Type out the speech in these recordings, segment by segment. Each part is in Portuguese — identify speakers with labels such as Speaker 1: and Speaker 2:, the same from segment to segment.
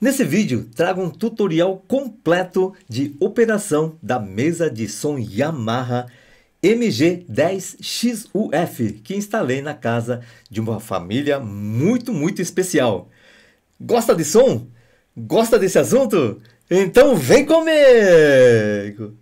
Speaker 1: Nesse vídeo, trago um tutorial completo de operação da mesa de som Yamaha MG10XUF, que instalei na casa de uma família muito, muito especial. Gosta de som? Gosta desse assunto? Então vem comigo!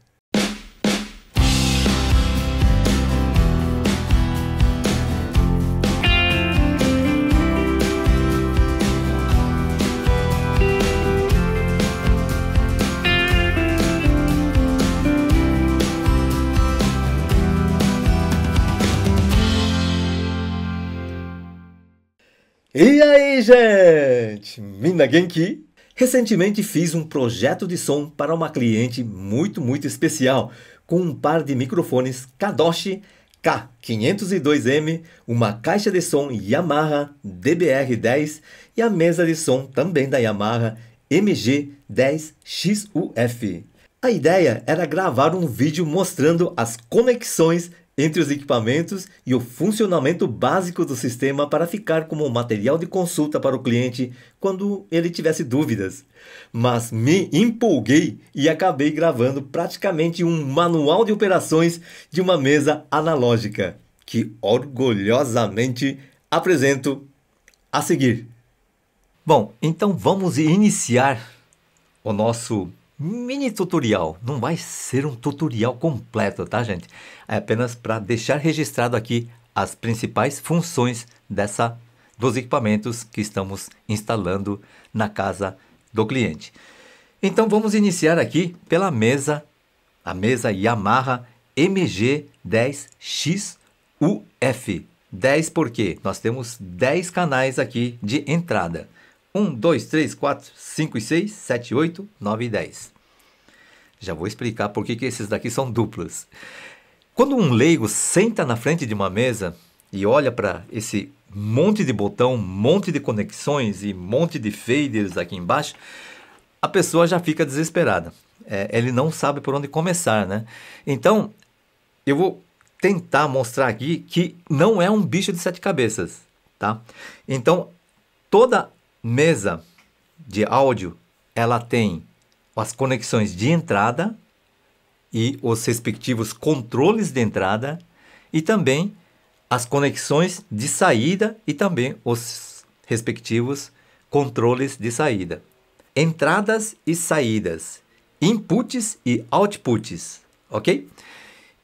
Speaker 1: E aí, gente! Mina Genki! Recentemente fiz um projeto de som para uma cliente muito, muito especial, com um par de microfones Kadoshi K502M, uma caixa de som Yamaha DBR10 e a mesa de som também da Yamaha MG10XUF. A ideia era gravar um vídeo mostrando as conexões entre os equipamentos e o funcionamento básico do sistema para ficar como material de consulta para o cliente quando ele tivesse dúvidas. Mas me empolguei e acabei gravando praticamente um manual de operações de uma mesa analógica, que orgulhosamente apresento a seguir. Bom, então vamos iniciar o nosso mini tutorial. Não vai ser um tutorial completo, tá, gente? É apenas para deixar registrado aqui as principais funções dessa dos equipamentos que estamos instalando na casa do cliente. Então vamos iniciar aqui pela mesa, a mesa Yamaha MG10XUF. 10 porque nós temos 10 canais aqui de entrada. 1, 2, 3, 4, 5 6, 7, 8, 9 e 10. Já vou explicar por que, esses daqui são duplos. Quando um leigo senta na frente de uma mesa e olha para esse monte de botão, monte de conexões e monte de faders aqui embaixo, a pessoa já fica desesperada. É, ele não sabe por onde começar, né? Então, eu vou tentar mostrar aqui que não é um bicho de sete cabeças, tá? Então, toda mesa de áudio, ela tem as conexões de entrada e os respectivos controles de entrada e também as conexões de saída e também os respectivos controles de saída. Entradas e saídas, inputs e outputs, ok?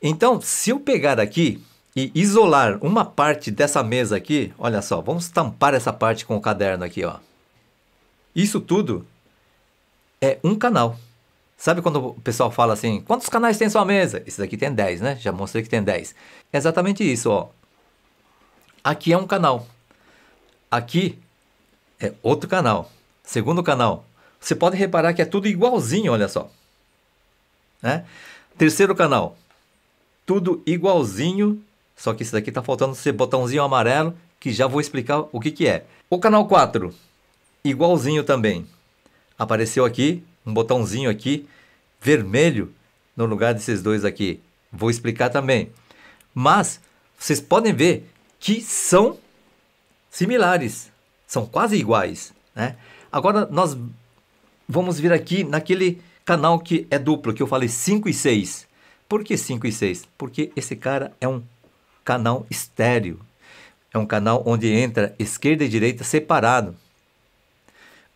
Speaker 1: Então, se eu pegar aqui e isolar uma parte dessa mesa aqui, olha só, vamos tampar essa parte com o caderno aqui, ó. Isso tudo é um canal. Sabe quando o pessoal fala assim, quantos canais tem sua mesa? Esse daqui tem 10, né? Já mostrei que tem 10. É exatamente isso, ó. Aqui é um canal. Aqui é outro canal. Segundo canal. Você pode reparar que é tudo igualzinho, olha só. Né? Terceiro canal. Tudo igualzinho só que isso daqui tá faltando esse botãozinho amarelo, que já vou explicar o que, que é. O canal 4, igualzinho também. Apareceu aqui um botãozinho aqui vermelho no lugar desses dois aqui. Vou explicar também. Mas vocês podem ver que são similares, são quase iguais, né? Agora nós vamos vir aqui naquele canal que é duplo, que eu falei 5 e 6. Por que 5 e 6? Porque esse cara é um canal estéreo. É um canal onde entra esquerda e direita separado.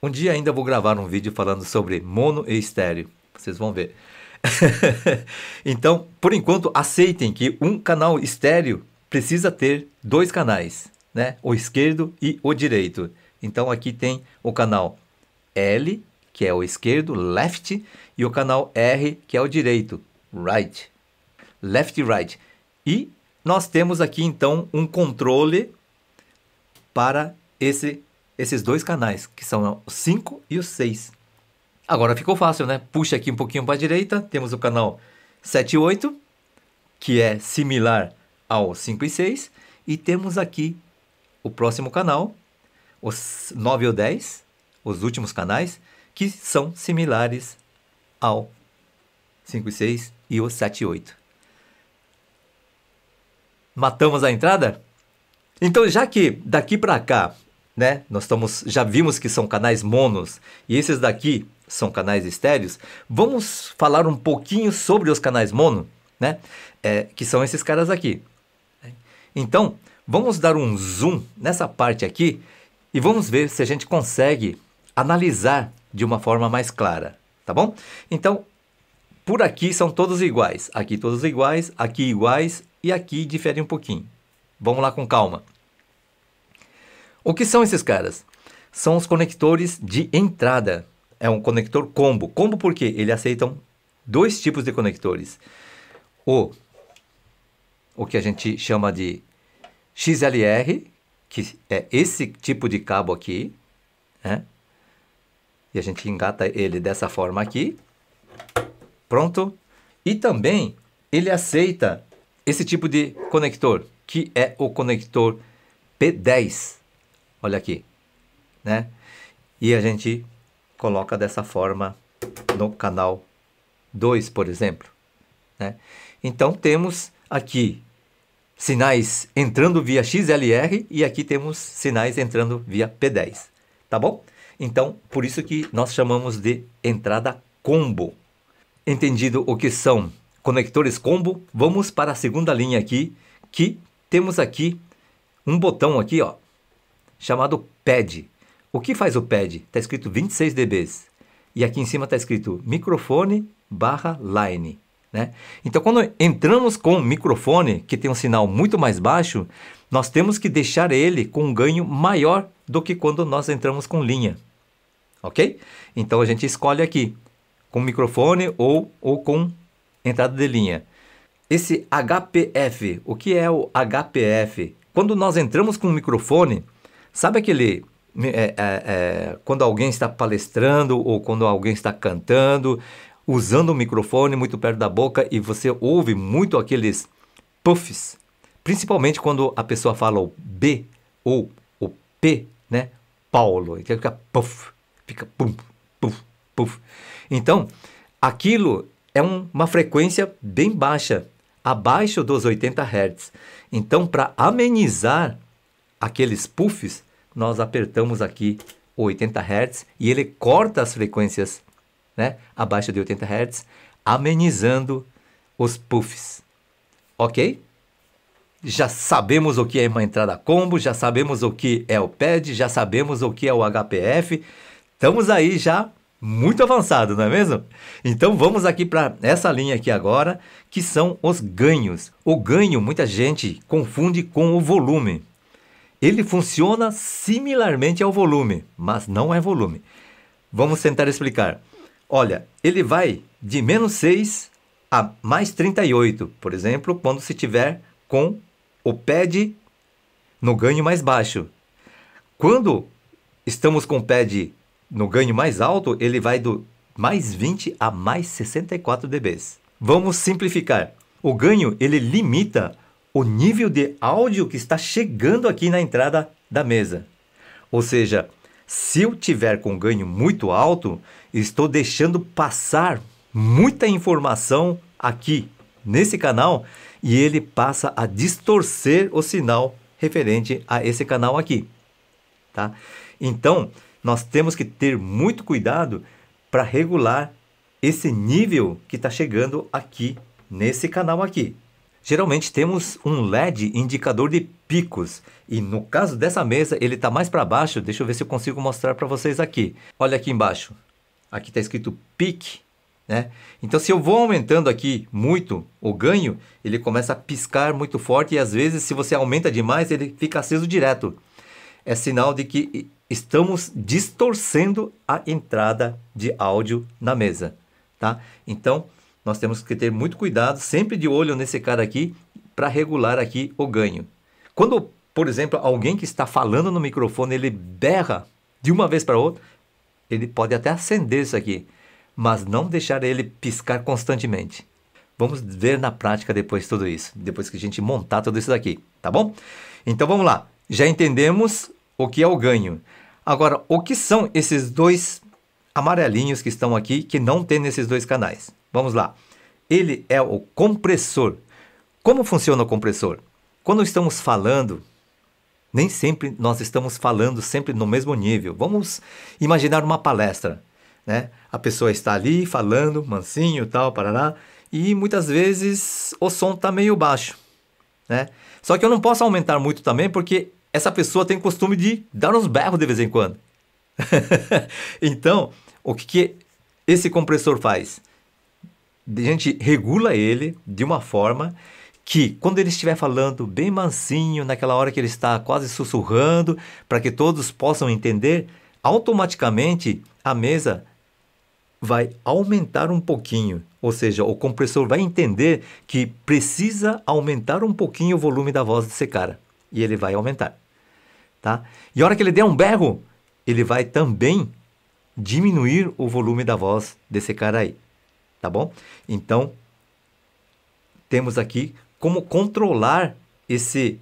Speaker 1: Um dia ainda vou gravar um vídeo falando sobre mono e estéreo. Vocês vão ver. então, por enquanto, aceitem que um canal estéreo precisa ter dois canais, né? O esquerdo e o direito. Então aqui tem o canal L, que é o esquerdo, left, e o canal R, que é o direito, right. Left e right. E nós temos aqui então um controle para esse, esses dois canais, que são o 5 e o 6. Agora ficou fácil, né? Puxa aqui um pouquinho para a direita, temos o canal 7 e 8, que é similar ao 5 e 6, e temos aqui o próximo canal, os 9 ou 10, os últimos canais, que são similares ao 5 e 6 e o 7 e 8 matamos a entrada? Então, já que daqui para cá, né, nós estamos, já vimos que são canais monos e esses daqui são canais estéreos, vamos falar um pouquinho sobre os canais mono, né, é, que são esses caras aqui. Então, vamos dar um zoom nessa parte aqui e vamos ver se a gente consegue analisar de uma forma mais clara, tá bom? Então, por aqui são todos iguais, aqui todos iguais, aqui iguais e aqui difere um pouquinho. Vamos lá com calma. O que são esses caras? São os conectores de entrada. É um conector combo. Combo porque ele aceitam dois tipos de conectores. O o que a gente chama de XLR, que é esse tipo de cabo aqui, né? E a gente engata ele dessa forma aqui. Pronto. E também ele aceita esse tipo de conector, que é o conector P10. Olha aqui, né? E a gente coloca dessa forma no canal 2, por exemplo. Né? Então temos aqui sinais entrando via XLR e aqui temos sinais entrando via P10, tá bom? Então, por isso que nós chamamos de entrada combo. Entendido o que são conectores combo, vamos para a segunda linha aqui, que temos aqui um botão aqui, ó, chamado pad. O que faz o pad? Está escrito 26 dB. E aqui em cima está escrito microfone barra line. Né? Então, quando entramos com o microfone, que tem um sinal muito mais baixo, nós temos que deixar ele com um ganho maior do que quando nós entramos com linha. Ok? Então, a gente escolhe aqui, com microfone ou, ou com entrada de linha. Esse HPF, o que é o HPF? Quando nós entramos com o um microfone, sabe aquele. É, é, é, quando alguém está palestrando ou quando alguém está cantando, usando o microfone muito perto da boca e você ouve muito aqueles puffs, principalmente quando a pessoa fala o B ou o P, né? Paulo, então fica puff, fica pum, puff, puff. Então, aquilo é um, uma frequência bem baixa, abaixo dos 80 Hz. Então, para amenizar aqueles puffs, nós apertamos aqui 80 Hz e ele corta as frequências né, abaixo de 80 Hz, amenizando os puffs. Ok? Já sabemos o que é uma entrada combo, já sabemos o que é o pad, já sabemos o que é o HPF. Estamos aí já muito avançado, não é mesmo? Então vamos aqui para essa linha aqui agora, que são os ganhos. O ganho muita gente confunde com o volume. Ele funciona similarmente ao volume, mas não é volume. Vamos tentar explicar. Olha, ele vai de menos 6 a mais 38, por exemplo, quando se tiver com o pad no ganho mais baixo. Quando estamos com o pad no ganho mais alto, ele vai do mais 20 a mais 64 dB. Vamos simplificar. O ganho ele limita o nível de áudio que está chegando aqui na entrada da mesa. Ou seja, se eu tiver com ganho muito alto, estou deixando passar muita informação aqui nesse canal e ele passa a distorcer o sinal referente a esse canal aqui, tá? Então, nós temos que ter muito cuidado para regular esse nível que está chegando aqui nesse canal aqui. Geralmente temos um LED indicador de picos e no caso dessa mesa ele está mais para baixo. Deixa eu ver se eu consigo mostrar para vocês aqui. Olha aqui embaixo. Aqui está escrito pique, né? Então se eu vou aumentando aqui muito o ganho, ele começa a piscar muito forte e às vezes se você aumenta demais ele fica aceso direto. É sinal de que estamos distorcendo a entrada de áudio na mesa, tá? Então, nós temos que ter muito cuidado, sempre de olho nesse cara aqui, para regular aqui o ganho. Quando, por exemplo, alguém que está falando no microfone, ele berra de uma vez para outra, ele pode até acender isso aqui, mas não deixar ele piscar constantemente. Vamos ver na prática depois tudo isso, depois que a gente montar tudo isso daqui, tá bom? Então vamos lá. Já entendemos o que é o ganho. Agora, o que são esses dois amarelinhos que estão aqui que não tem nesses dois canais? Vamos lá. Ele é o compressor. Como funciona o compressor? Quando estamos falando, nem sempre nós estamos falando sempre no mesmo nível. Vamos imaginar uma palestra, né? A pessoa está ali falando, mansinho, tal, parará, e muitas vezes o som está meio baixo, né? Só que eu não posso aumentar muito também porque essa pessoa tem o costume de dar uns berros de vez em quando. então, o que, que esse compressor faz? A gente regula ele de uma forma que, quando ele estiver falando bem mansinho, naquela hora que ele está quase sussurrando, para que todos possam entender, automaticamente a mesa vai aumentar um pouquinho, ou seja, o compressor vai entender que precisa aumentar um pouquinho o volume da voz desse cara e ele vai aumentar. Tá? E a hora que ele der um berro, ele vai também diminuir o volume da voz desse cara aí. Tá bom? Então, temos aqui como controlar esse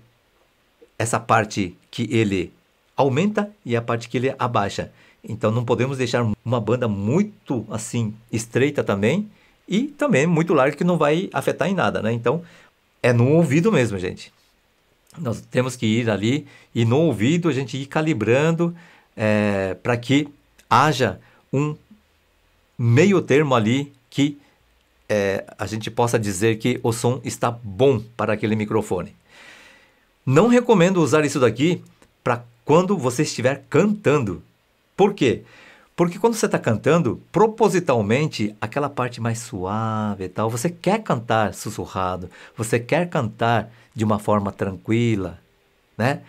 Speaker 1: essa parte que ele aumenta e a parte que ele abaixa. Então não podemos deixar uma banda muito assim estreita também e também muito larga que não vai afetar em nada, né? Então é no ouvido mesmo, gente. Nós temos que ir ali e no ouvido a gente ir calibrando é, para que haja um meio termo ali que é, a gente possa dizer que o som está bom para aquele microfone. Não recomendo usar isso daqui para quando você estiver cantando. Por quê? Porque quando você está cantando, propositalmente, aquela parte mais suave e tal, você quer cantar sussurrado, você quer cantar de uma forma tranquila, né?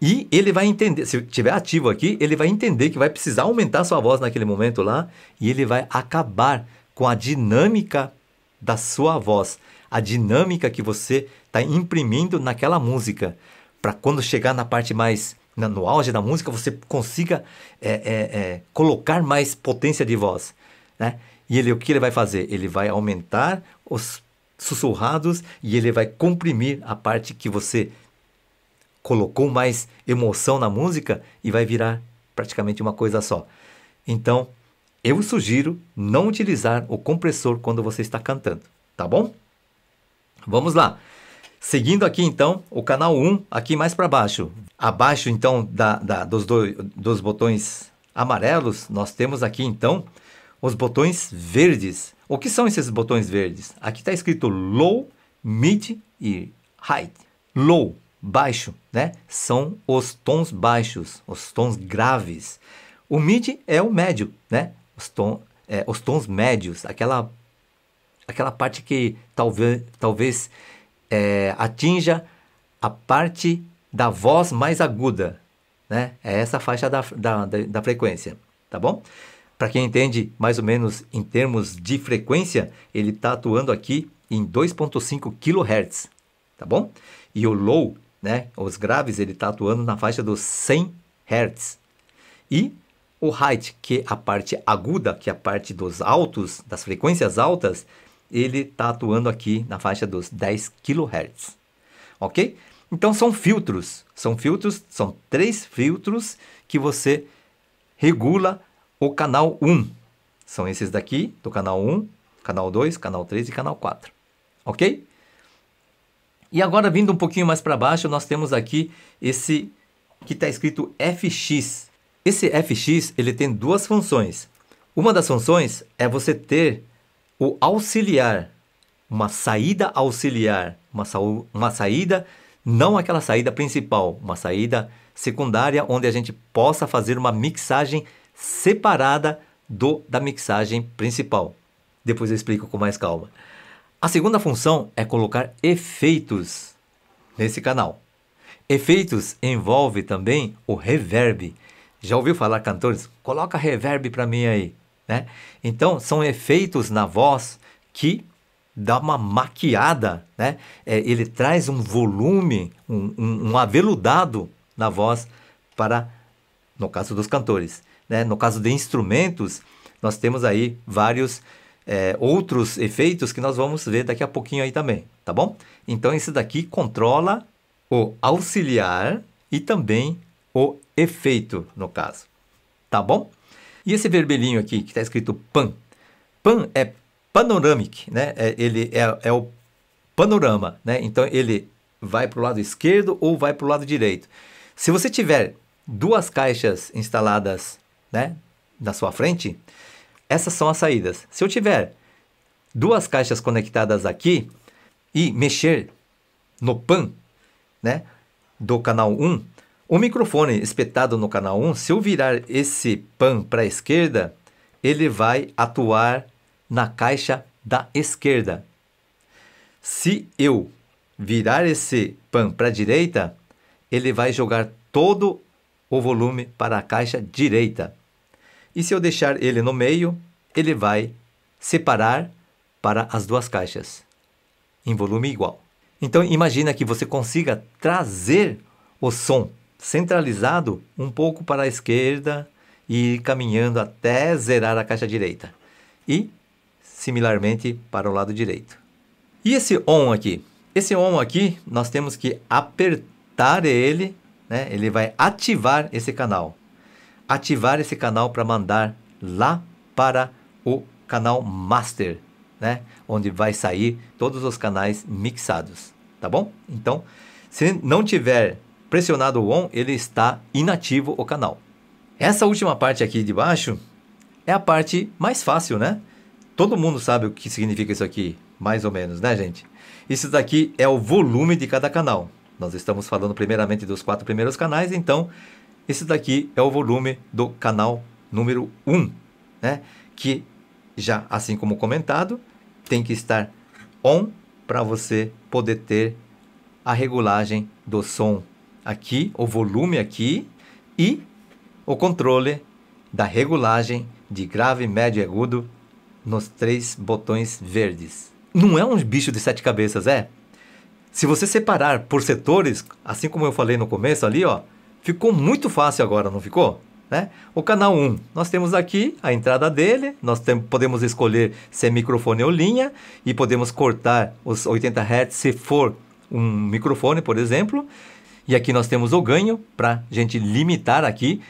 Speaker 1: E ele vai entender, se tiver ativo aqui, ele vai entender que vai precisar aumentar sua voz naquele momento lá e ele vai acabar com a dinâmica da sua voz, a dinâmica que você está imprimindo naquela música, para quando chegar na parte mais na, no auge da música, você consiga é, é, é, colocar mais potência de voz. Né? E ele, o que ele vai fazer? Ele vai aumentar os sussurrados e ele vai comprimir a parte que você colocou mais emoção na música e vai virar praticamente uma coisa só. Então, eu sugiro não utilizar o compressor quando você está cantando, tá bom? Vamos lá. Seguindo aqui então o canal 1, aqui mais para baixo. Abaixo então da, da, dos, do, dos botões amarelos, nós temos aqui então os botões verdes. O que são esses botões verdes? Aqui está escrito low, mid e high. Low, baixo, né? São os tons baixos, os tons graves. O mid é o médio, né? Os, ton, é, os tons médios, aquela, aquela parte que talvez, talvez é, atinja a parte da voz mais aguda, né? É essa faixa da, da, da, da frequência, tá bom? Para quem entende mais ou menos em termos de frequência, ele está atuando aqui em 2.5 kHz, tá bom? E o low, né? Os graves, ele está atuando na faixa dos 100 Hz. E o height, que é a parte aguda, que é a parte dos altos, das frequências altas, ele está atuando aqui na faixa dos 10 kHz, ok? Então são filtros, são filtros, são três filtros que você regula o canal 1. São esses daqui, do canal 1, canal 2, canal 3 e canal 4, ok? E agora vindo um pouquinho mais para baixo, nós temos aqui esse que está escrito FX. Esse FX ele tem duas funções. Uma das funções é você ter o auxiliar, uma saída auxiliar, uma, sa uma saída, não aquela saída principal, uma saída secundária onde a gente possa fazer uma mixagem separada do da mixagem principal. Depois eu explico com mais calma. A segunda função é colocar efeitos nesse canal. Efeitos envolve também o reverb. Já ouviu falar cantores? Coloca reverb para mim aí. Né? Então, são efeitos na voz que dá uma maquiada, né? É, ele traz um volume, um, um, um, aveludado na voz para, no caso dos cantores. Né? No caso de instrumentos, nós temos aí vários é, outros efeitos que nós vamos ver daqui a pouquinho aí também, tá bom? Então, esse daqui controla o auxiliar e também o efeito, no caso, tá bom? E esse vermelhinho aqui, que está escrito PAN. PAN é panoramic, né? É, ele é, é o panorama, né? Então ele vai para o lado esquerdo ou vai para o lado direito. Se você tiver duas caixas instaladas né, na sua frente, essas são as saídas. Se eu tiver duas caixas conectadas aqui e mexer no PAN né, do canal 1, o microfone espetado no canal 1, se eu virar esse pan para a esquerda, ele vai atuar na caixa da esquerda. Se eu virar esse pan para a direita, ele vai jogar todo o volume para a caixa direita. E se eu deixar ele no meio, ele vai separar para as duas caixas em volume igual. Então imagina que você consiga trazer o som centralizado um pouco para a esquerda e caminhando até zerar a caixa direita. E, similarmente, para o lado direito. E esse on aqui? Esse on aqui, nós temos que apertar ele, né? ele vai ativar esse canal. Ativar esse canal para mandar lá para o canal master, né? onde vai sair todos os canais mixados, tá bom? Então, se não tiver pressionado o ON, ele está inativo o canal. Essa última parte aqui de baixo é a parte mais fácil, né? Todo mundo sabe o que significa isso aqui, mais ou menos, né, gente? Isso daqui é o volume de cada canal. Nós estamos falando primeiramente dos quatro primeiros canais, então esse daqui é o volume do canal número 1, um, né? Que já, assim como comentado, tem que estar on para você poder ter a regulagem do som aqui, o volume aqui e o controle da regulagem de grave, médio e agudo nos três botões verdes. Não é um bicho de sete cabeças, é? Se você separar por setores, assim como eu falei no começo ali, ó, ficou muito fácil agora, não ficou? Né? O canal 1, nós temos aqui a entrada dele, nós tem, podemos escolher se é microfone ou linha e podemos cortar os 80 Hz se for um microfone, por exemplo, e aqui nós temos o ganho para a gente limitar aqui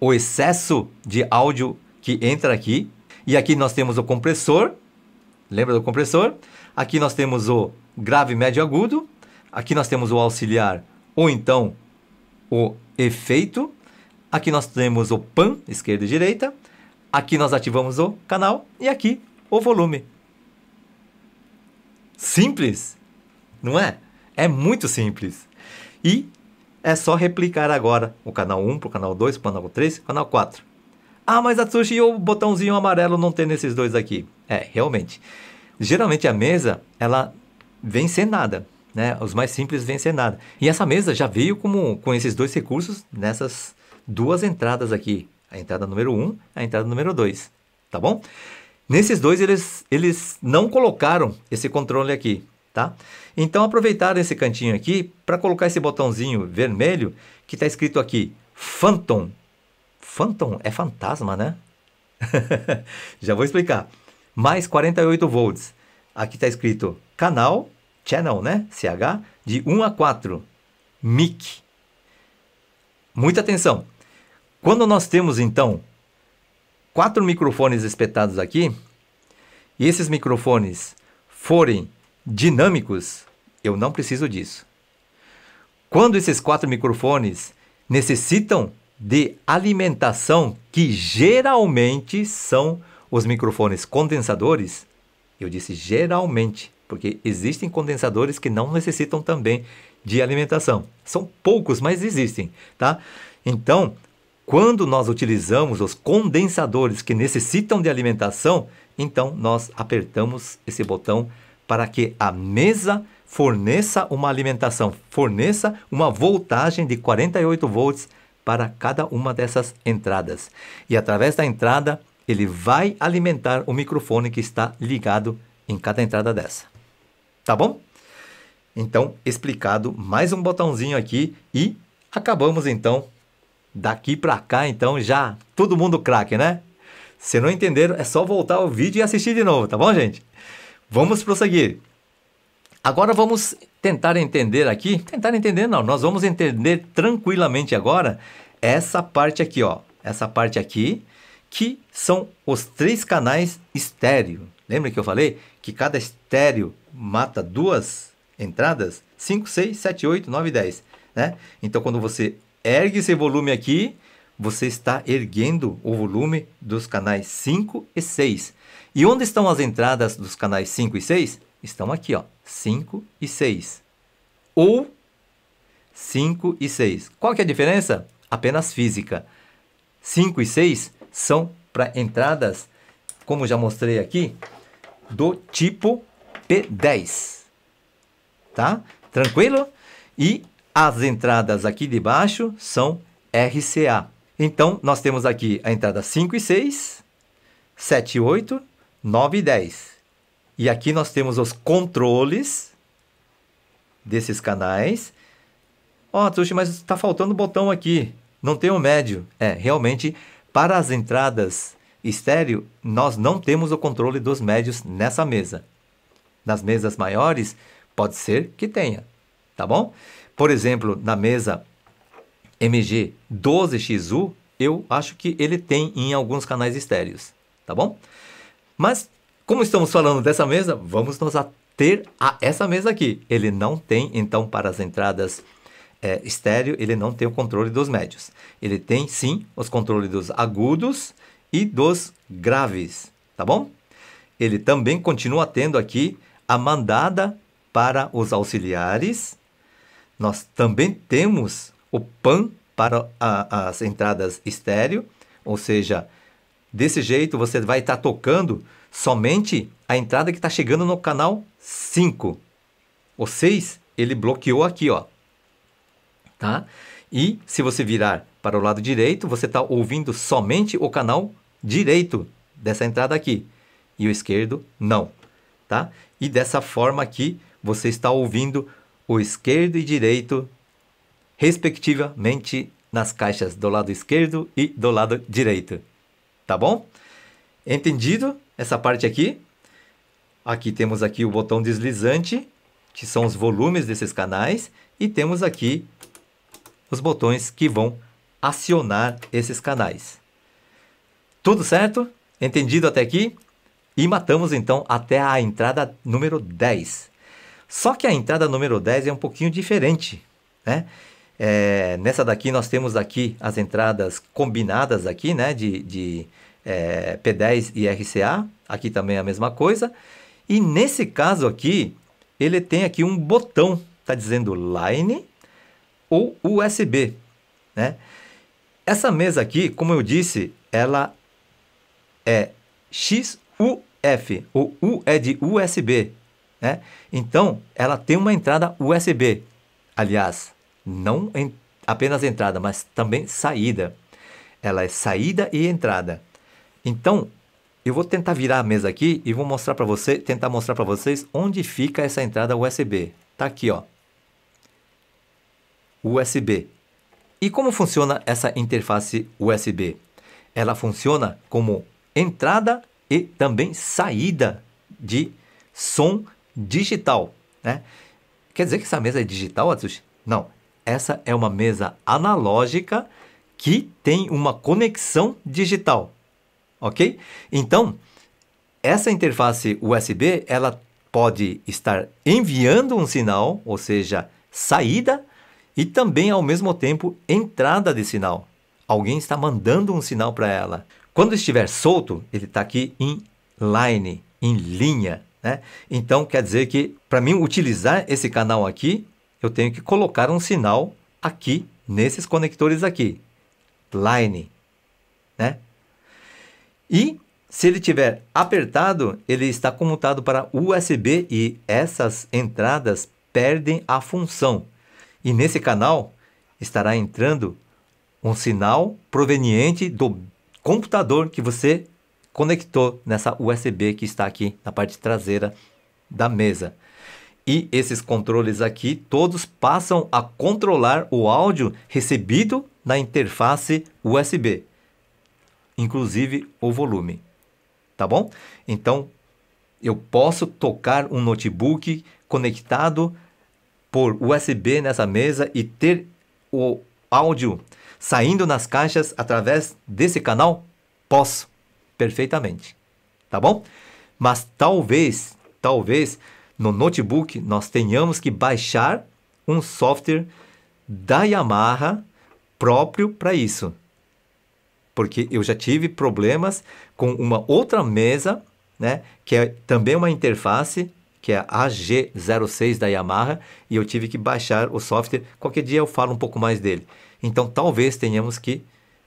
Speaker 1: o excesso de áudio que entra aqui. E aqui nós temos o compressor. Lembra do compressor? Aqui nós temos o grave, médio, agudo. Aqui nós temos o auxiliar ou então o efeito. Aqui nós temos o pan, esquerda e direita. Aqui nós ativamos o canal e aqui o volume. Simples, não é? É muito simples. E é só replicar agora o canal 1 para o canal 2, para o canal 3, canal 4. Ah, mas Tsushi e o botãozinho amarelo não tem nesses dois aqui. É, realmente. Geralmente a mesa, ela vem sem nada. Né? Os mais simples vêm sem nada. E essa mesa já veio com, com esses dois recursos nessas duas entradas aqui. A entrada número 1 um, a entrada número 2. Tá bom? Nesses dois, eles, eles não colocaram esse controle aqui, tá? Então aproveitaram esse cantinho aqui para colocar esse botãozinho vermelho que está escrito aqui Phantom. Phantom é fantasma, né? Já vou explicar. Mais 48 volts. Aqui está escrito canal, channel, né? CH, de 1 a 4. MIC. Muita atenção. Quando nós temos, então, quatro microfones espetados aqui, e esses microfones forem dinâmicos, eu não preciso disso. Quando esses quatro microfones necessitam de alimentação, que geralmente são os microfones condensadores, eu disse geralmente, porque existem condensadores que não necessitam também de alimentação. São poucos, mas existem, tá? Então, quando nós utilizamos os condensadores que necessitam de alimentação, então nós apertamos esse botão para que a mesa forneça uma alimentação, forneça uma voltagem de 48 volts para cada uma dessas entradas. E através da entrada, ele vai alimentar o microfone que está ligado em cada entrada dessa. Tá bom? Então, explicado mais um botãozinho aqui e acabamos então daqui para cá então já todo mundo craque, né? Se não entenderam, é só voltar o vídeo e assistir de novo, tá bom, gente? Vamos prosseguir. Agora vamos tentar entender aqui, tentar entender não, nós vamos entender tranquilamente agora essa parte aqui, ó, essa parte aqui, que são os três canais estéreo. Lembra que eu falei que cada estéreo mata duas entradas? 5, 6, 7, 8, 9, 10, né? Então quando você ergue esse volume aqui, você está erguendo o volume dos canais 5 e 6. E onde estão as entradas dos canais 5 e 6? Estão aqui, ó, 5 e 6. Ou 5 e 6. Qual que é a diferença? Apenas física. 5 e 6 são para entradas, como já mostrei aqui, do tipo P10. Tá? Tranquilo? E as entradas aqui de baixo são RCA. Então, nós temos aqui a entrada 5 e 6, 7 e 8, 9 e 10. E aqui nós temos os controles desses canais. Ó, oh, Tuxi, mas está faltando um botão aqui. Não tem o um médio. É, realmente, para as entradas estéreo, nós não temos o controle dos médios nessa mesa. Nas mesas maiores, pode ser que tenha, tá bom? Por exemplo, na mesa MG 12XU, eu acho que ele tem em alguns canais estéreos, tá bom? Mas como estamos falando dessa mesa, vamos nos ater a essa mesa aqui. Ele não tem, então, para as entradas é, estéreo, ele não tem o controle dos médios. Ele tem, sim, os controles dos agudos e dos graves, tá bom? Ele também continua tendo aqui a mandada para os auxiliares. Nós também temos o PAN para a, as entradas estéreo, ou seja, desse jeito você vai estar tá tocando somente a entrada que está chegando no canal 5. O 6, ele bloqueou aqui, ó. Tá? E se você virar para o lado direito, você está ouvindo somente o canal direito dessa entrada aqui. E o esquerdo, não. Tá? E dessa forma aqui, você está ouvindo o esquerdo e direito, respectivamente, nas caixas do lado esquerdo e do lado direito. Tá bom? Entendido? essa parte aqui. Aqui temos aqui o botão deslizante, que são os volumes desses canais, e temos aqui os botões que vão acionar esses canais. Tudo certo? Entendido até aqui? E matamos então até a entrada número 10. Só que a entrada número 10 é um pouquinho diferente, né? É, nessa daqui nós temos aqui as entradas combinadas aqui, né? De, de é, P10 e RCA, aqui também é a mesma coisa. E nesse caso aqui, ele tem aqui um botão, está dizendo Line ou USB. Né? Essa mesa aqui, como eu disse, ela é XUF, o U é de USB. Né? Então, ela tem uma entrada USB. Aliás, não em, apenas entrada, mas também saída. Ela é saída e entrada. Então, eu vou tentar virar a mesa aqui e vou mostrar para você, tentar mostrar para vocês onde fica essa entrada USB. Tá aqui, ó. USB. E como funciona essa interface USB? Ela funciona como entrada e também saída de som digital, né? Quer dizer que essa mesa é digital, Atsushi? Não, essa é uma mesa analógica que tem uma conexão digital ok? Então, essa interface USB, ela pode estar enviando um sinal, ou seja, saída, e também, ao mesmo tempo, entrada de sinal. Alguém está mandando um sinal para ela. Quando estiver solto, ele está aqui em line, em linha. Né? Então, quer dizer que, para mim utilizar esse canal aqui, eu tenho que colocar um sinal aqui, nesses conectores aqui. Line. Né? E se ele tiver apertado, ele está comutado para USB e essas entradas perdem a função. E nesse canal estará entrando um sinal proveniente do computador que você conectou nessa USB que está aqui na parte traseira da mesa. E esses controles aqui todos passam a controlar o áudio recebido na interface USB inclusive o volume. Tá bom? Então, eu posso tocar um notebook conectado por USB nessa mesa e ter o áudio saindo nas caixas através desse canal? Posso, perfeitamente. Tá bom? Mas talvez, talvez no notebook nós tenhamos que baixar um software da Yamaha próprio para isso porque eu já tive problemas com uma outra mesa, né, que é também uma interface, que é a AG06 da Yamaha, e eu tive que baixar o software. Qualquer dia eu falo um pouco mais dele. Então talvez tenhamos que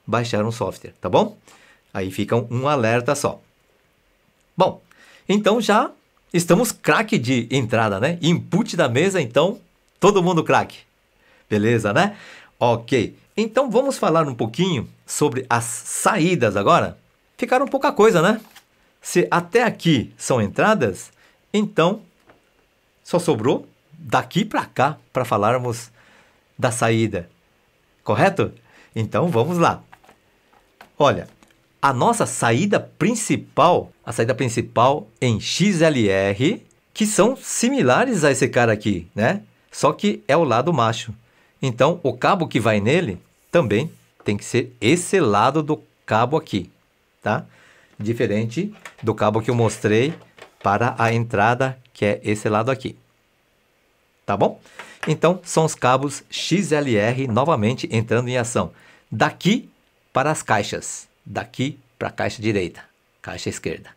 Speaker 1: baixar um software, tá bom? Aí fica um alerta só. Bom, então já estamos craque de entrada, né? Input da mesa, então todo mundo craque. Beleza, né? Ok. Então vamos falar um pouquinho sobre as saídas agora? Ficaram pouca coisa, né? Se até aqui são entradas, então só sobrou daqui para cá para falarmos da saída. Correto? Então vamos lá. Olha, a nossa saída principal, a saída principal em XLR, que são similares a esse cara aqui, né? Só que é o lado macho. Então, o cabo que vai nele também tem que ser esse lado do cabo aqui, tá? Diferente do cabo que eu mostrei para a entrada, que é esse lado aqui. Tá bom? Então, são os cabos XLR novamente entrando em ação. Daqui para as caixas. Daqui para a caixa direita, caixa esquerda.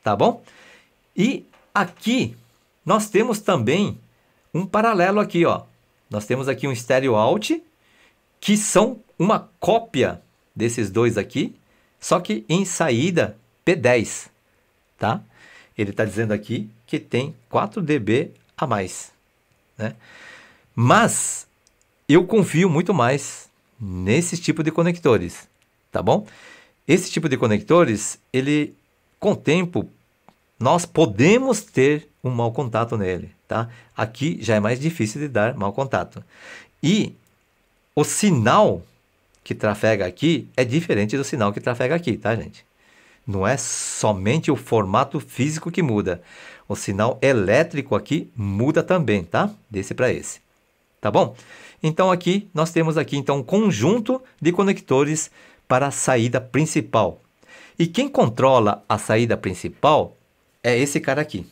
Speaker 1: Tá bom? E aqui nós temos também um paralelo aqui, ó. Nós temos aqui um stereo out, que são uma cópia desses dois aqui, só que em saída P10, tá? Ele está dizendo aqui que tem 4 dB a mais, né? Mas eu confio muito mais nesse tipo de conectores, tá bom? Esse tipo de conectores, ele com o tempo nós podemos ter um mau contato nele, tá? Aqui já é mais difícil de dar mau contato. E o sinal que trafega aqui é diferente do sinal que trafega aqui, tá, gente? Não é somente o formato físico que muda. O sinal elétrico aqui muda também, tá? Desse para esse. Tá bom? Então aqui nós temos aqui então um conjunto de conectores para a saída principal. E quem controla a saída principal é esse cara aqui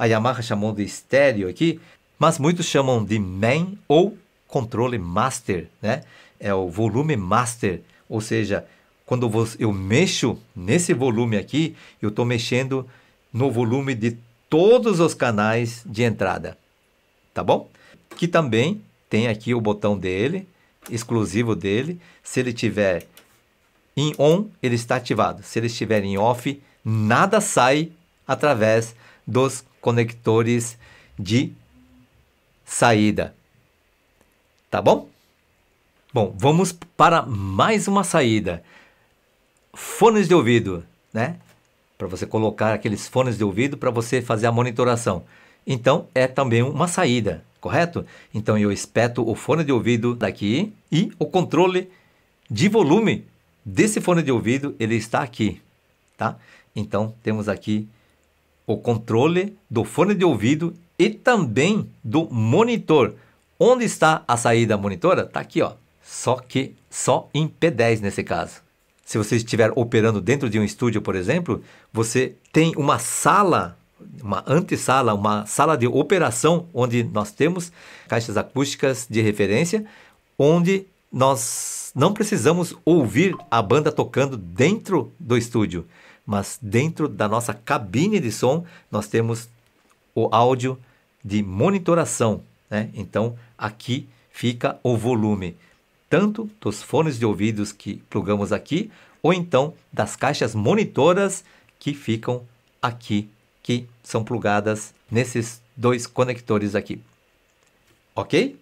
Speaker 1: a Yamaha chamou de estéreo aqui, mas muitos chamam de main ou controle master, né? É o volume master, ou seja, quando eu mexo nesse volume aqui, eu estou mexendo no volume de todos os canais de entrada, tá bom? Que também tem aqui o botão dele, exclusivo dele. Se ele tiver em on, ele está ativado. Se ele estiver em off, nada sai através dos conectores de saída. Tá bom? Bom, vamos para mais uma saída. Fones de ouvido, né? Para você colocar aqueles fones de ouvido para você fazer a monitoração. Então, é também uma saída, correto? Então, eu espeto o fone de ouvido daqui e o controle de volume desse fone de ouvido, ele está aqui, tá? Então, temos aqui o controle do fone de ouvido e também do monitor. Onde está a saída monitora? Está aqui, ó. Só que só em P10 nesse caso. Se você estiver operando dentro de um estúdio, por exemplo, você tem uma sala, uma antessala, uma sala de operação onde nós temos caixas acústicas de referência, onde nós não precisamos ouvir a banda tocando dentro do estúdio mas dentro da nossa cabine de som nós temos o áudio de monitoração, né? Então aqui fica o volume tanto dos fones de ouvidos que plugamos aqui ou então das caixas monitoras que ficam aqui, que são plugadas nesses dois conectores aqui. Ok?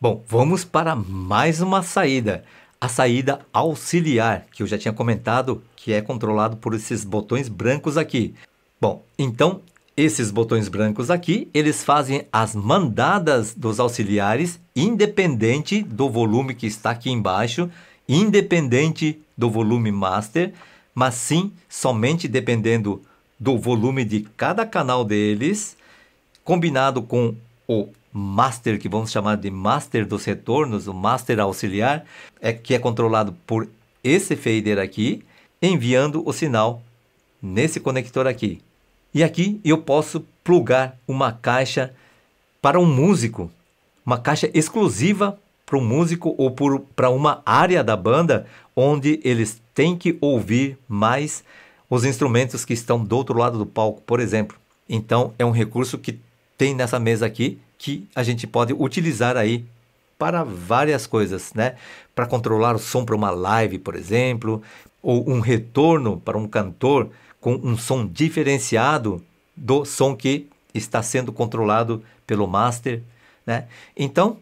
Speaker 1: Bom, vamos para mais uma saída a saída auxiliar, que eu já tinha comentado, que é controlado por esses botões brancos aqui. Bom, então esses botões brancos aqui, eles fazem as mandadas dos auxiliares independente do volume que está aqui embaixo, independente do volume master, mas sim somente dependendo do volume de cada canal deles, combinado com o master, que vamos chamar de master dos retornos, o master auxiliar, é que é controlado por esse fader aqui, enviando o sinal nesse conector aqui. E aqui eu posso plugar uma caixa para um músico, uma caixa exclusiva para um músico ou para uma área da banda onde eles têm que ouvir mais os instrumentos que estão do outro lado do palco, por exemplo. Então é um recurso que tem nessa mesa aqui que a gente pode utilizar aí para várias coisas, né? Para controlar o som para uma live, por exemplo, ou um retorno para um cantor com um som diferenciado do som que está sendo controlado pelo master, né? Então,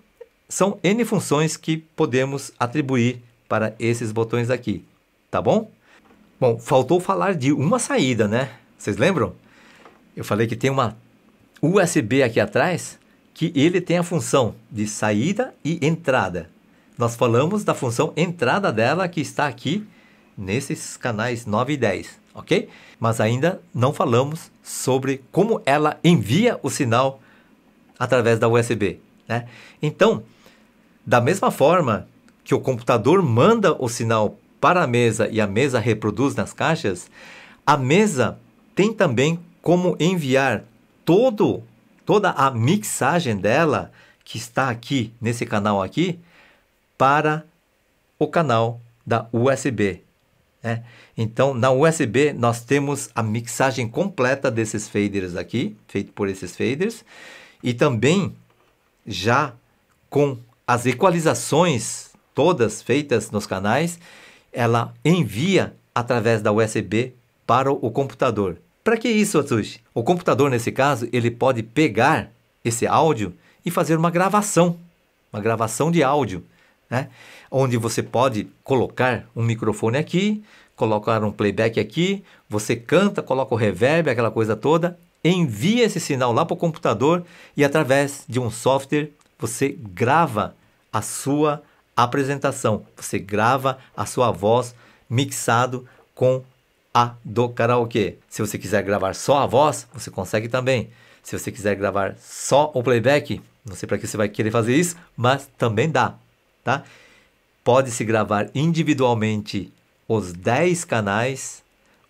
Speaker 1: são N funções que podemos atribuir para esses botões aqui, tá bom? Bom, faltou falar de uma saída, né? Vocês lembram? Eu falei que tem uma USB aqui atrás que ele tem a função de saída e entrada. Nós falamos da função entrada dela que está aqui nesses canais 9 e 10, ok? Mas ainda não falamos sobre como ela envia o sinal através da USB, né? Então, da mesma forma que o computador manda o sinal para a mesa e a mesa reproduz nas caixas, a mesa tem também como enviar todo toda a mixagem dela que está aqui nesse canal aqui para o canal da USB. Né? Então, na USB, nós temos a mixagem completa desses faders aqui, feito por esses faders, e também já com as equalizações todas feitas nos canais, ela envia através da USB para o computador. Para que isso, Atsushi? O computador, nesse caso, ele pode pegar esse áudio e fazer uma gravação, uma gravação de áudio, né? onde você pode colocar um microfone aqui, colocar um playback aqui, você canta, coloca o reverb, aquela coisa toda, envia esse sinal lá para o computador e através de um software você grava a sua apresentação, você grava a sua voz mixado com a do karaokê. Se você quiser gravar só a voz, você consegue também. Se você quiser gravar só o playback, não sei para que você vai querer fazer isso, mas também dá, tá? Pode-se gravar individualmente os 10 canais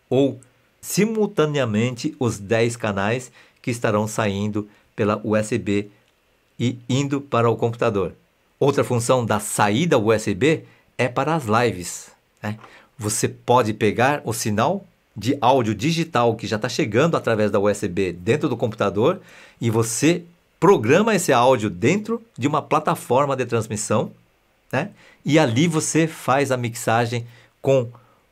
Speaker 1: ou simultaneamente os 10 canais que estarão saindo pela USB e indo para o computador. Outra função da saída USB é para as lives. Né? você pode pegar o sinal de áudio digital que já está chegando através da USB dentro do computador e você programa esse áudio dentro de uma plataforma de transmissão, né? E ali você faz a mixagem com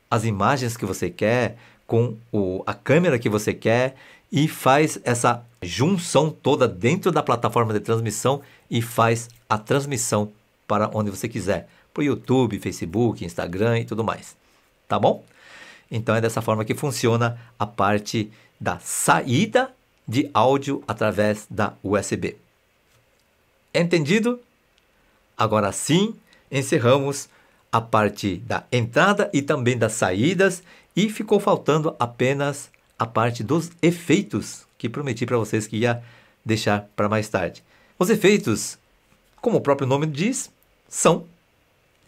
Speaker 1: as imagens que você quer, com o, a câmera que você quer e faz essa junção toda dentro da plataforma de transmissão e faz a transmissão para onde você quiser, para o YouTube, Facebook, Instagram e tudo mais tá bom? Então é dessa forma que funciona a parte da saída de áudio através da USB. Entendido? Agora sim, encerramos a parte da entrada e também das saídas e ficou faltando apenas a parte dos efeitos que prometi para vocês que ia deixar para mais tarde. Os efeitos, como o próprio nome diz, são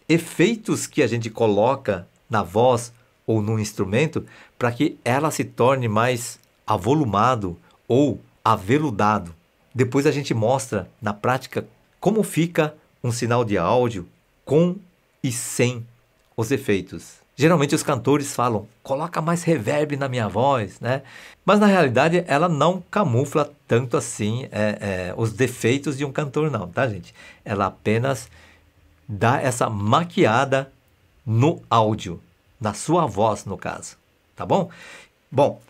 Speaker 1: efeitos que a gente coloca na voz ou no instrumento para que ela se torne mais avolumado ou aveludado. Depois a gente mostra na prática como fica um sinal de áudio com e sem os efeitos. Geralmente os cantores falam, coloca mais reverb na minha voz, né? Mas na realidade ela não camufla tanto assim é, é, os defeitos de um cantor não, tá gente? Ela apenas dá essa maquiada no áudio, na sua voz, no caso, tá bom? Bom,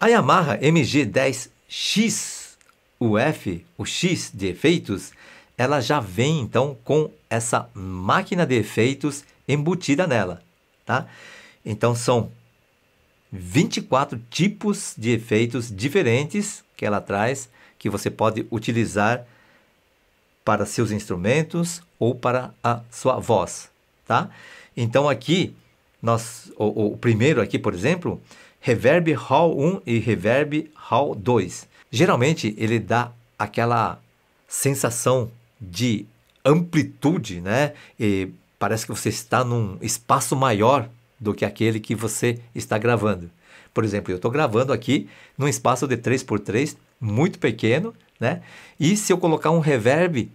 Speaker 1: a Yamaha MG10X UF, o X de efeitos, ela já vem então com essa máquina de efeitos embutida nela, tá? Então são 24 tipos de efeitos diferentes que ela traz que você pode utilizar para seus instrumentos ou para a sua voz, tá? Então aqui, nós, o, o primeiro aqui, por exemplo, Reverb Hall 1 e Reverb Hall 2. Geralmente ele dá aquela sensação de amplitude, né? E parece que você está num espaço maior do que aquele que você está gravando. Por exemplo, eu estou gravando aqui num espaço de 3x3 muito pequeno, né? E se eu colocar um reverb,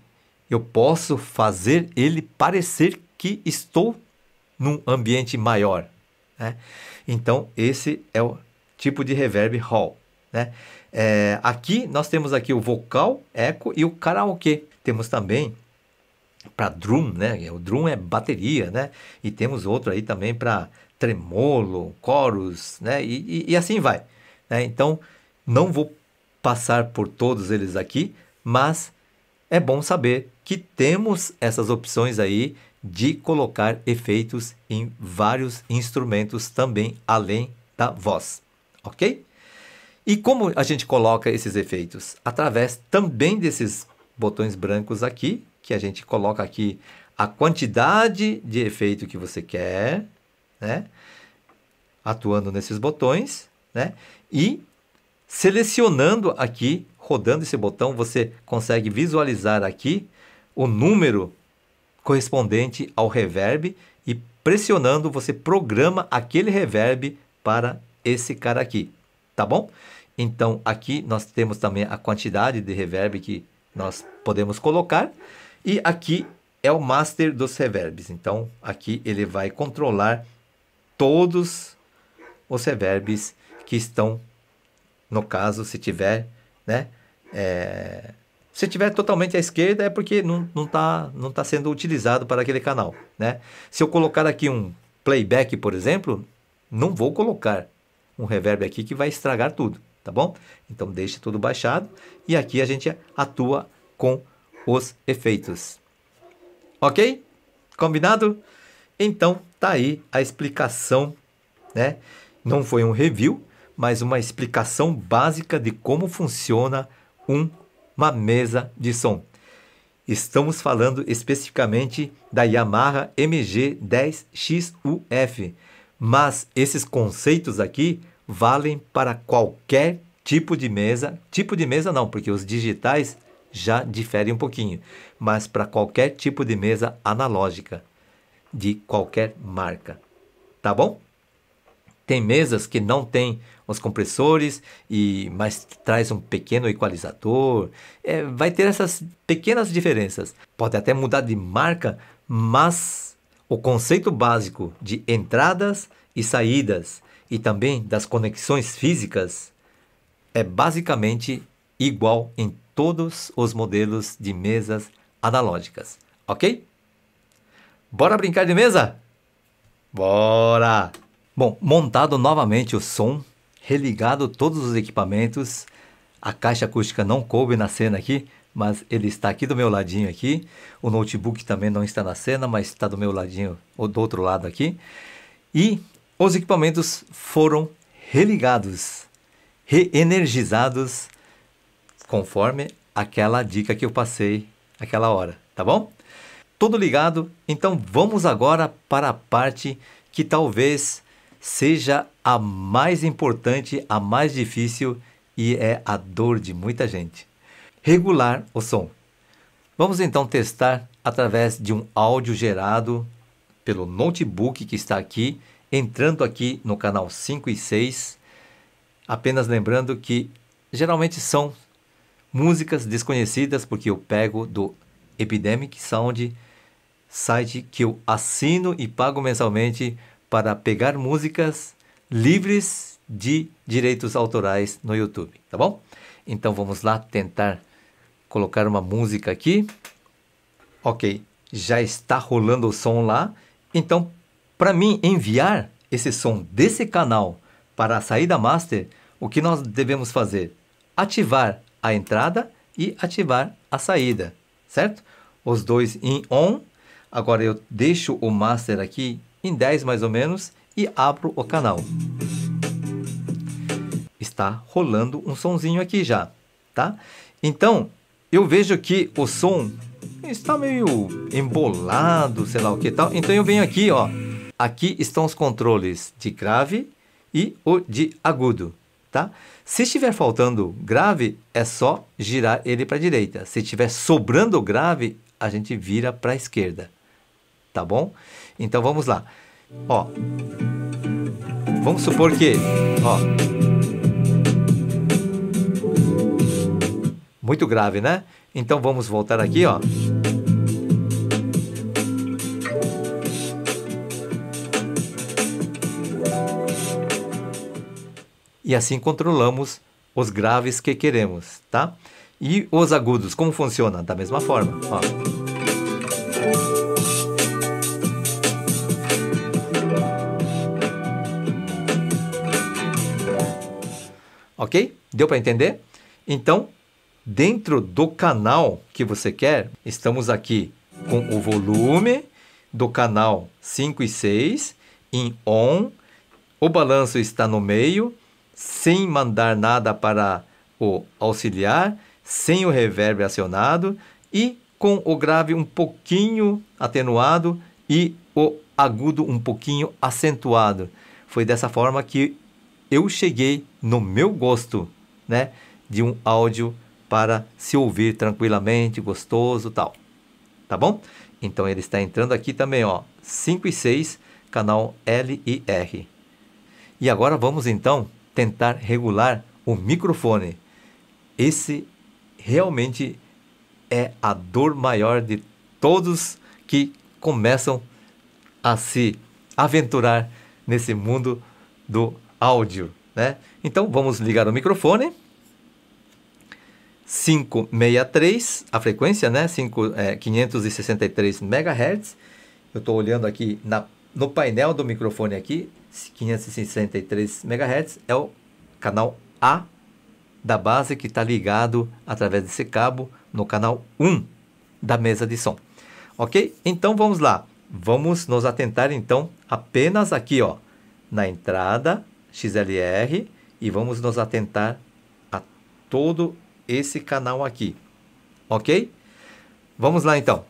Speaker 1: eu posso fazer ele parecer que estou num ambiente maior. Né? Então, esse é o tipo de reverb hall. Né? É, aqui nós temos aqui o vocal, eco e o karaokê. Temos também para drum, né? O drum é bateria, né? E temos outro aí também para tremolo, coros, né? E, e, e assim vai. Né? Então, não vou passar por todos eles aqui, mas é bom saber que temos essas opções aí de colocar efeitos em vários instrumentos também além da voz, ok? E como a gente coloca esses efeitos? Através também desses botões brancos aqui, que a gente coloca aqui a quantidade de efeito que você quer, né? Atuando nesses botões, né? E selecionando aqui, rodando esse botão, você consegue visualizar aqui o número correspondente ao reverb e pressionando você programa aquele reverb para esse cara aqui, tá bom? Então aqui nós temos também a quantidade de reverb que nós podemos colocar e aqui é o master dos reverbs. Então aqui ele vai controlar todos os reverbs que estão, no caso, se tiver, né? É, se tiver totalmente à esquerda, é porque não está não tá, não tá sendo utilizado para aquele canal. Né? Se eu colocar aqui um playback, por exemplo, não vou colocar um reverb aqui que vai estragar tudo, tá bom? Então deixe tudo baixado e aqui a gente atua com os efeitos. Ok? Combinado? Então tá aí a explicação, né? Não foi um review, mas uma explicação básica de como funciona um uma mesa de som. Estamos falando especificamente da Yamaha MG10XUF, mas esses conceitos aqui valem para qualquer tipo de mesa. Tipo de mesa não, porque os digitais já diferem um pouquinho, mas para qualquer tipo de mesa analógica de qualquer marca. Tá bom? Tem mesas que não tem uns compressores e mais traz um pequeno equalizador. É, vai ter essas pequenas diferenças. Pode até mudar de marca, mas o conceito básico de entradas e saídas e também das conexões físicas é basicamente igual em todos os modelos de mesas analógicas, ok? Bora brincar de mesa? Bora! Bom, montado novamente o som religado todos os equipamentos. A caixa acústica não coube na cena aqui, mas ele está aqui do meu ladinho aqui. O notebook também não está na cena, mas está do meu ladinho, ou do outro lado aqui. E os equipamentos foram religados, reenergizados, conforme aquela dica que eu passei aquela hora, tá bom? Tudo ligado, então vamos agora para a parte que talvez seja a mais importante, a mais difícil e é a dor de muita gente. Regular o som. Vamos então testar através de um áudio gerado pelo notebook que está aqui, entrando aqui no canal 5 e 6. Apenas lembrando que geralmente são músicas desconhecidas, porque eu pego do Epidemic Sound, site que eu assino e pago mensalmente para pegar músicas livres de direitos autorais no YouTube, tá bom? Então vamos lá tentar colocar uma música aqui. Ok, já está rolando o som lá. Então, para mim enviar esse som desse canal para a saída master, o que nós devemos fazer? Ativar a entrada e ativar a saída, certo? Os dois em on. Agora eu deixo o master aqui em 10 mais ou menos, e abro o canal. Está rolando um sonzinho aqui já, tá? Então, eu vejo que o som está meio embolado, sei lá o que tal. Então eu venho aqui, ó. Aqui estão os controles de grave e o de agudo, tá? Se estiver faltando grave, é só girar ele para a direita. Se estiver sobrando grave, a gente vira para a esquerda, tá bom? Então vamos lá. Ó. Vamos supor que, ó. Muito grave, né? Então vamos voltar aqui, ó. E assim controlamos os graves que queremos, tá? E os agudos, como funciona? Da mesma forma, ó. Ok? Deu para entender? Então, dentro do canal que você quer, estamos aqui com o volume do canal 5 e 6 em on. O balanço está no meio, sem mandar nada para o auxiliar, sem o reverb acionado e com o grave um pouquinho atenuado e o agudo um pouquinho acentuado. Foi dessa forma que eu cheguei no meu gosto, né, de um áudio para se ouvir tranquilamente, gostoso, tal. Tá bom? Então ele está entrando aqui também, ó, 5 e 6, canal L e R. E agora vamos então tentar regular o microfone. Esse realmente é a dor maior de todos que começam a se aventurar nesse mundo do áudio, né? Então vamos ligar o microfone. 563, a frequência, né? 5, é, 563 MHz. Eu estou olhando aqui na, no painel do microfone aqui, 563 MHz é o canal A da base que está ligado através desse cabo no canal 1 da mesa de som. Ok? Então vamos lá. Vamos nos atentar então apenas aqui, ó, na entrada XLR e vamos nos atentar a todo esse canal aqui, ok? Vamos lá então.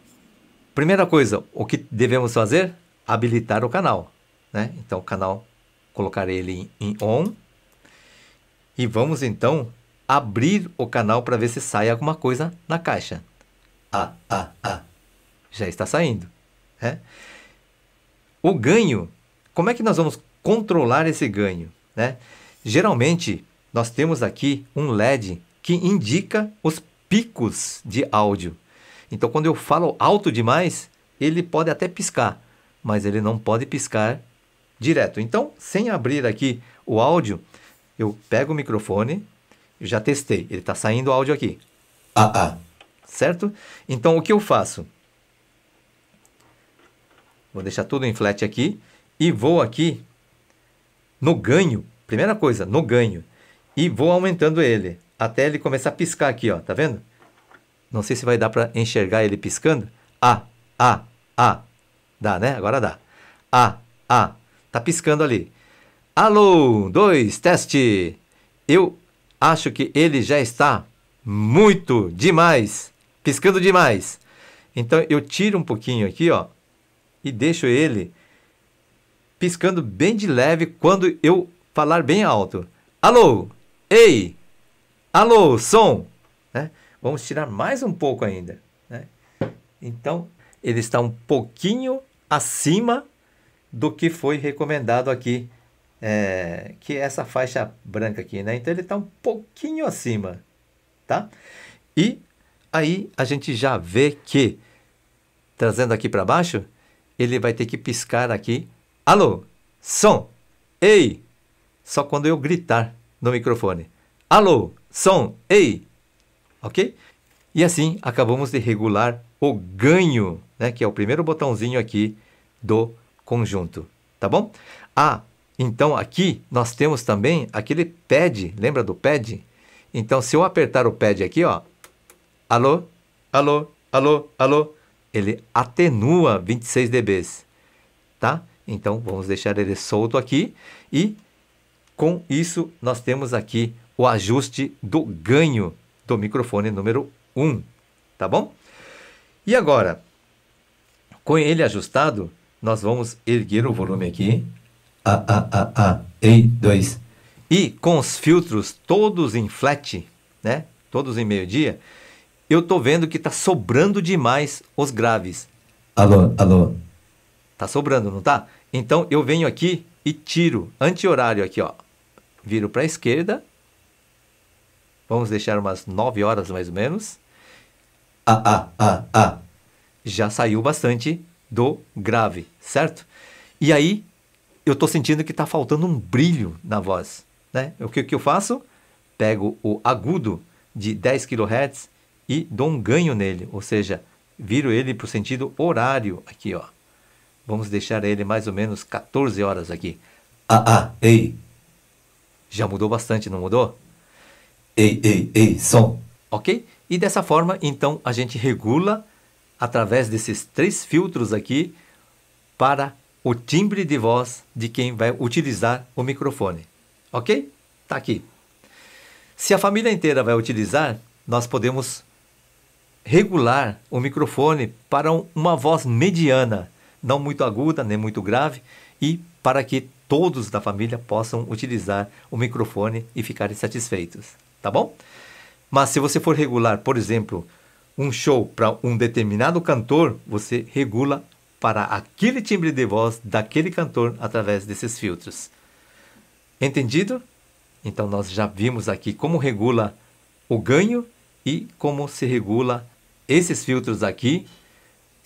Speaker 1: Primeira coisa, o que devemos fazer? Habilitar o canal, né? Então, o canal, colocar ele em, em on e vamos então abrir o canal para ver se sai alguma coisa na caixa. Ah, ah, ah. Já está saindo. Né? O ganho, como é que nós vamos controlar esse ganho. Né? Geralmente, nós temos aqui um LED que indica os picos de áudio. Então, quando eu falo alto demais, ele pode até piscar, mas ele não pode piscar direto. Então, sem abrir aqui o áudio, eu pego o microfone, já testei, ele está saindo o áudio aqui. Ah, ah. Certo? Então, o que eu faço? Vou deixar tudo em flat aqui e vou aqui no ganho, primeira coisa, no ganho, e vou aumentando ele até ele começar a piscar aqui, ó, tá vendo? Não sei se vai dar para enxergar ele piscando. A, A, A. Dá, né? Agora dá. A, A. Tá piscando ali. Alô, dois, teste. Eu acho que ele já está muito demais, piscando demais. Então eu tiro um pouquinho aqui, ó, e deixo ele piscando bem de leve quando eu falar bem alto. Alô, ei, alô, som. Né? Vamos tirar mais um pouco ainda. Né? Então, ele está um pouquinho acima do que foi recomendado aqui, é, que é essa faixa branca aqui, né? Então, ele está um pouquinho acima, tá? E aí a gente já vê que, trazendo aqui para baixo, ele vai ter que piscar aqui Alô, som, ei! Só quando eu gritar no microfone. Alô, som, ei! Ok? E assim acabamos de regular o ganho, né, que é o primeiro botãozinho aqui do conjunto, tá bom? Ah, então aqui nós temos também aquele pad, lembra do pad? Então se eu apertar o pad aqui, ó, alô, alô, alô, alô, ele atenua 26 dBs, tá? Então vamos deixar ele solto aqui e com isso nós temos aqui o ajuste do ganho do microfone número 1, tá bom? E agora, com ele ajustado, nós vamos erguer o volume aqui. A, A, A, A, E, 2. E com os filtros todos em flat, né? Todos em meio-dia, eu tô vendo que tá sobrando demais os graves. Alô, alô. Tá sobrando, não tá? Então eu venho aqui e tiro anti-horário aqui, ó. Viro para a esquerda. Vamos deixar umas 9 horas mais ou menos. Ah, ah, ah, ah. Já saiu bastante do grave, certo? E aí eu estou sentindo que está faltando um brilho na voz, né? O que, que eu faço? Pego o agudo de 10 kHz e dou um ganho nele, ou seja, viro ele para o sentido horário aqui, ó. Vamos deixar ele mais ou menos 14 horas aqui. Ah, ah, ei. Já mudou bastante, não mudou? Ei, ei, ei, som. Ok? E dessa forma, então, a gente regula através desses três filtros aqui para o timbre de voz de quem vai utilizar o microfone. Ok? Tá aqui. Se a família inteira vai utilizar, nós podemos regular o microfone para uma voz mediana, não muito aguda nem muito grave, e para que todos da família possam utilizar o microfone e ficarem satisfeitos, tá bom? Mas se você for regular, por exemplo, um show para um determinado cantor, você regula para aquele timbre de voz daquele cantor através desses filtros. Entendido? Então nós já vimos aqui como regula o ganho e como se regula esses filtros aqui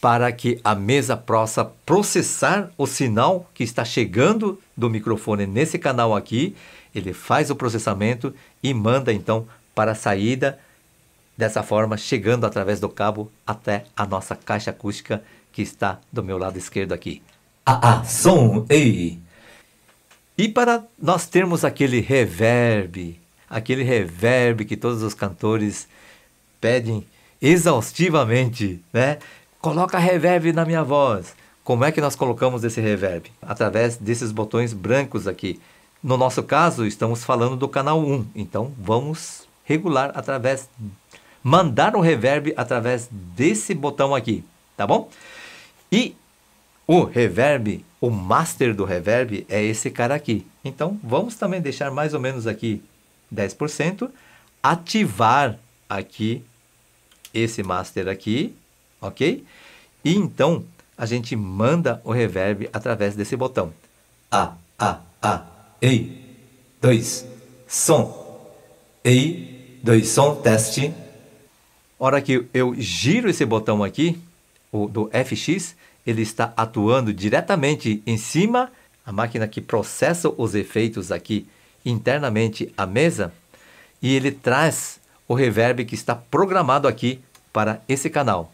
Speaker 1: para que a mesa possa processar o sinal que está chegando do microfone nesse canal aqui. Ele faz o processamento e manda então para a saída, dessa forma chegando através do cabo até a nossa caixa acústica que está do meu lado esquerdo aqui. Ah, ah, som, ei! E para nós termos aquele reverb, aquele reverb que todos os cantores pedem exaustivamente, né? coloca reverb na minha voz. Como é que nós colocamos esse reverb? Através desses botões brancos aqui. No nosso caso, estamos falando do canal 1, então vamos regular através mandar um reverb através desse botão aqui, tá bom? E o reverb, o master do reverb é esse cara aqui. Então vamos também deixar mais ou menos aqui 10%, ativar aqui esse master aqui ok? E então a gente manda o reverb através desse botão. A, A, A, ei, dois, som, ei, dois, som, teste. Hora que eu giro esse botão aqui, o do FX, ele está atuando diretamente em cima, a máquina que processa os efeitos aqui internamente à mesa, e ele traz o reverb que está programado aqui para esse canal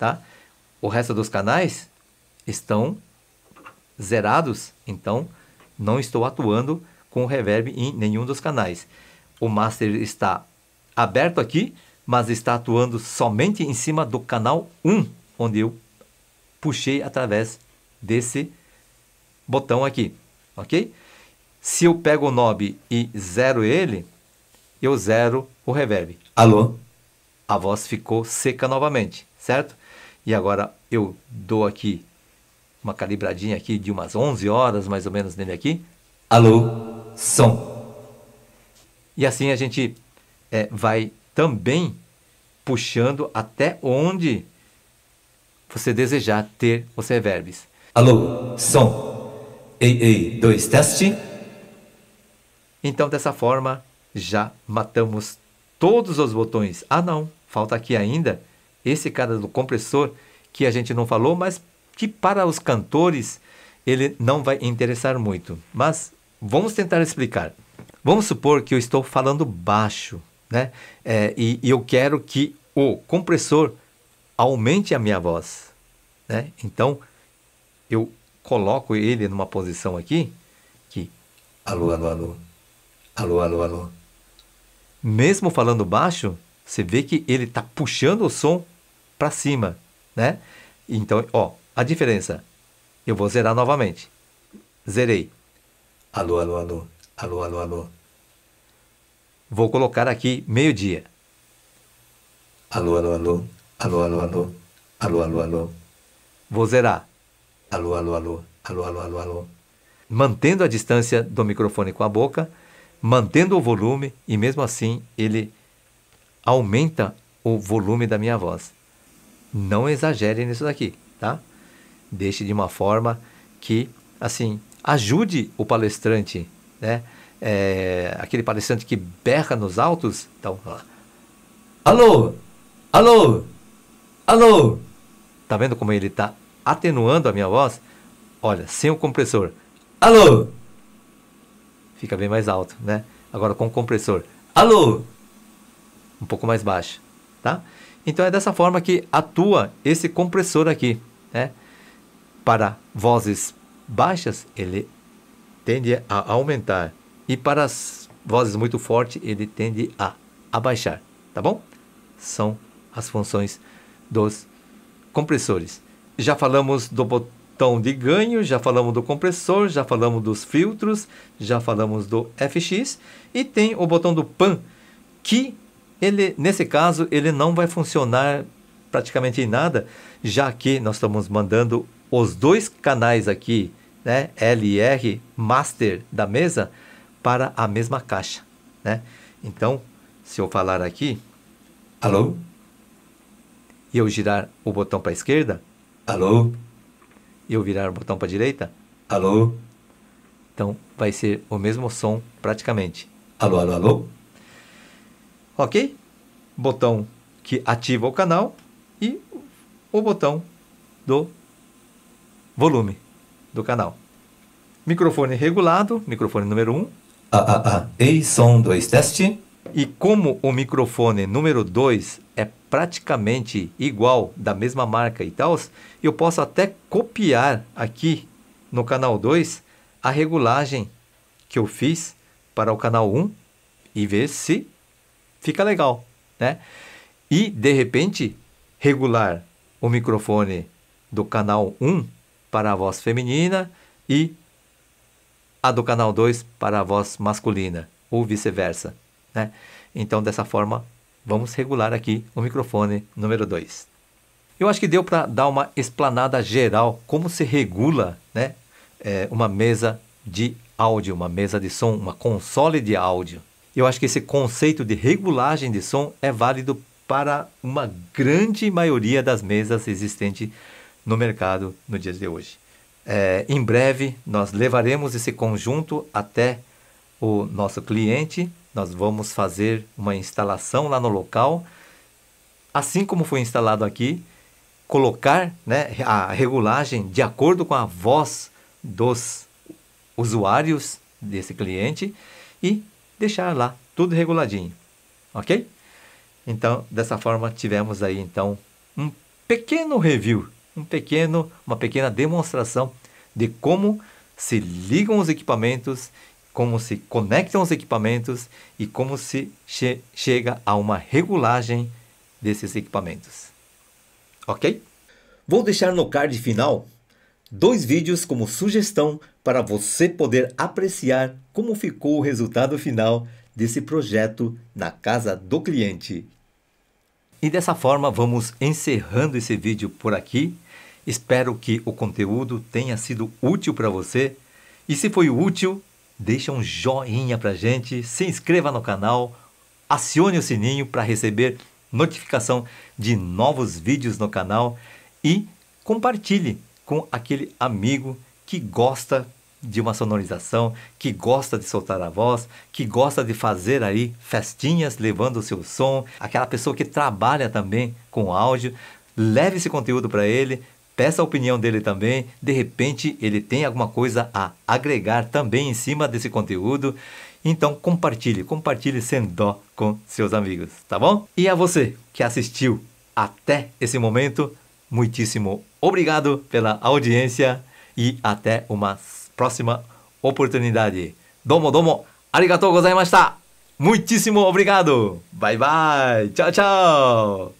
Speaker 1: tá? O resto dos canais estão zerados, então não estou atuando com reverb em nenhum dos canais. O master está aberto aqui, mas está atuando somente em cima do canal 1, onde eu puxei através desse botão aqui, ok? Se eu pego o knob e zero ele, eu zero o reverb. Alô? A voz ficou seca novamente, certo? E agora eu dou aqui uma calibradinha aqui de umas 11 horas mais ou menos nele aqui. Alô, som. E assim a gente é, vai também puxando até onde você desejar ter os reverbs. Alô, som. Ei, ei, dois, teste. Então, dessa forma, já matamos todos os botões. Ah, não, falta aqui ainda esse cara do compressor que a gente não falou, mas que para os cantores ele não vai interessar muito. Mas vamos tentar explicar. Vamos supor que eu estou falando baixo, né? É, e, e eu quero que o compressor aumente a minha voz, né? Então eu coloco ele numa posição aqui que alô, alô, alô, alô, alô, alô. Mesmo falando baixo, você vê que ele está puxando o som para cima, né? Então, ó, a diferença. Eu vou zerar novamente. Zerei. Alô, alô, alô. Alô, alô, alô. Vou colocar aqui meio-dia. Alô, alô, alô. Alô, alô, alô. Alô, alô, alô. Vou zerar. Alô, alô, alô. Alô, alô, alô, alô. Mantendo a distância do microfone com a boca, mantendo o volume e mesmo assim ele aumenta o volume da minha voz não exagere nisso daqui, tá? Deixe de uma forma que, assim, ajude o palestrante, né? É, aquele palestrante que berra nos altos, então, alô, alô, alô, tá vendo como ele está atenuando a minha voz? Olha, sem o compressor, alô, fica bem mais alto, né? Agora com o compressor, alô, um pouco mais baixo, tá? Então é dessa forma que atua esse compressor aqui, né? Para vozes baixas ele tende a aumentar e para as vozes muito fortes ele tende a abaixar, tá bom? São as funções dos compressores. Já falamos do botão de ganho, já falamos do compressor, já falamos dos filtros, já falamos do FX e tem o botão do pan que ele, nesse caso, ele não vai funcionar praticamente em nada, já que nós estamos mandando os dois canais aqui, né, L e R, master da mesa, para a mesma caixa, né? Então, se eu falar aqui, alô, e eu girar o botão para a esquerda, alô, e eu virar o botão para a direita, alô, então vai ser o mesmo som praticamente.
Speaker 2: Alô, alô, alô
Speaker 1: ok? Botão que ativa o canal e o botão do volume do canal. Microfone regulado, microfone número 1. Um. Ah, ah, ah. som 2, teste. E como o microfone número 2 é praticamente igual, da mesma marca e tal, eu posso até copiar aqui no canal 2 a regulagem que eu fiz para o canal 1 um, e ver se fica legal, né? E, de repente, regular o microfone do canal 1 para a voz feminina e a do canal 2 para a voz masculina, ou vice-versa, né? Então, dessa forma, vamos regular aqui o microfone número 2. Eu acho que deu para dar uma explanada geral como se regula né, é, uma mesa de áudio, uma mesa de som, uma console de áudio. Eu acho que esse conceito de regulagem de som é válido para uma grande maioria das mesas existentes no mercado no dia de hoje. É, em breve, nós levaremos esse conjunto até o nosso cliente, nós vamos fazer uma instalação lá no local, assim como foi instalado aqui, colocar né, a regulagem de acordo com a voz dos usuários desse cliente e deixar lá tudo reguladinho, ok? Então, dessa forma, tivemos aí então um pequeno review, um pequeno, uma pequena demonstração de como se ligam os equipamentos, como se conectam os equipamentos e como se che chega a uma regulagem desses equipamentos. Ok? Vou deixar no card final dois vídeos como sugestão para você poder apreciar como ficou o resultado final desse projeto na casa do cliente. E dessa forma vamos encerrando esse vídeo por aqui. Espero que o conteúdo tenha sido útil para você. E se foi útil, deixa um joinha para gente, se inscreva no canal, acione o sininho para receber notificação de novos vídeos no canal e compartilhe com aquele amigo que gosta de uma sonorização, que gosta de soltar a voz, que gosta de fazer aí festinhas levando o seu som, aquela pessoa que trabalha também com áudio, leve esse conteúdo para ele, peça a opinião dele também, de repente ele tem alguma coisa a agregar também em cima desse conteúdo. Então compartilhe, compartilhe sem dó com seus amigos, tá bom? E a você que assistiu até esse momento, muitíssimo Obrigado pela audiência e até uma próxima oportunidade. Domo domo, arigatou gozaimashita. Muitíssimo obrigado. Bye bye. Tchau, tchau.